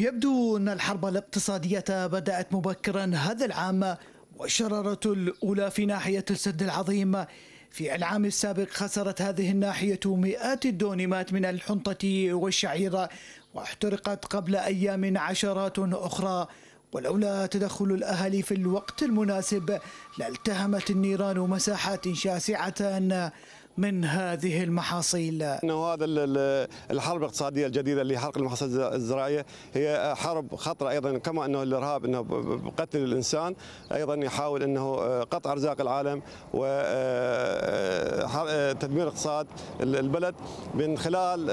يبدو أن الحرب الاقتصادية بدأت مبكرا هذا العام والشرارة الأولى في ناحية السد العظيم في العام السابق خسرت هذه الناحية مئات الدونمات من الحنطة والشعير واحترقت قبل أيام عشرات أخرى ولولا تدخل الأهالي في الوقت المناسب لالتهمت النيران مساحات شاسعة من هذه المحاصيل انه هذا الحرب الاقتصاديه الجديده اللي حرق المحاصيل الزراعيه هي حرب خطره ايضا كما انه الارهاب انه بقتل الانسان ايضا يحاول انه آه، قطع ارزاق العالم وتدمير آه، آه، اقتصاد البلد من خلال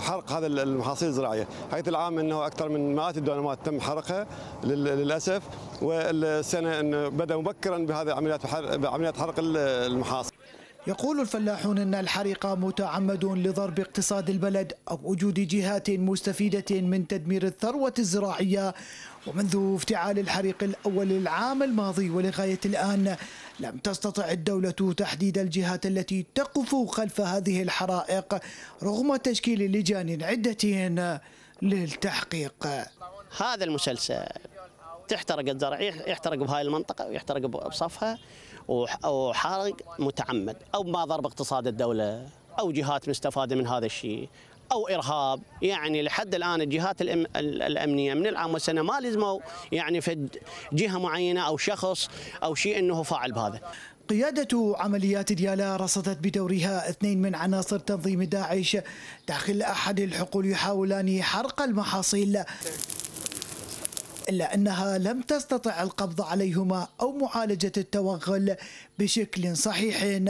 حرق هذا المحاصيل الزراعيه حيث العام انه اكثر من مئات الدونمات تم حرقها للاسف والسنه انه بدا مبكرا بهذه عمليات عمليات حرق المحاصيل يقول الفلاحون أن الحريق متعمد لضرب اقتصاد البلد أو وجود جهات مستفيدة من تدمير الثروة الزراعية ومنذ افتعال الحريق الأول العام الماضي ولغاية الآن لم تستطع الدولة تحديد الجهات التي تقف خلف هذه الحرائق رغم تشكيل لجان عدة للتحقيق هذا المسلسل تحترق الزرع يحترق بهاي المنطقة ويحترق بصفها وحارق متعمد أو ما ضرب اقتصاد الدولة أو جهات مستفادة من هذا الشيء او ارهاب يعني لحد الان الجهات الامنيه من العام والسنه ما لزموا يعني فد جهه معينه او شخص او شيء انه فاعل بهذا قيادة عمليات ديالا رصدت بدورها اثنين من عناصر تنظيم داعش داخل أحد الحقول يحاولان حرق المحاصيل إلا أنها لم تستطع القبض عليهما أو معالجة التوغل بشكل صحيح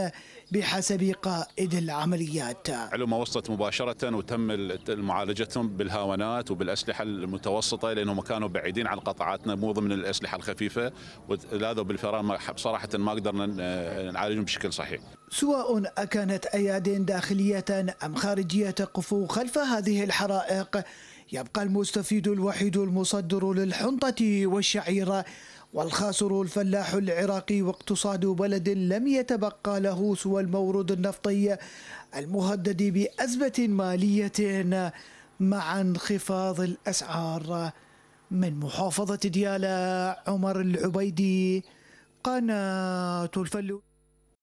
بحسب قائد العمليات علوم وصلت مباشرة وتم معالجتهم بالهاونات وبالأسلحة المتوسطة لأنهم كانوا بعيدين عن قطعاتنا مو ضمن الأسلحة الخفيفة ولاذوا بالفرار صراحة ما قدرنا نعالجهم بشكل صحيح سواء أكانت أياد داخلية أم خارجية تقف خلف هذه الحرائق يبقى المستفيد الوحيد المصدر للحنطة والشعير والخاسر الفلاح العراقي واقتصاد بلد لم يتبقى له سوى المورد النفطي المهدد بأزمة مالية مع انخفاض الأسعار من محافظة ديالى عمر العبيدي قناة الفلو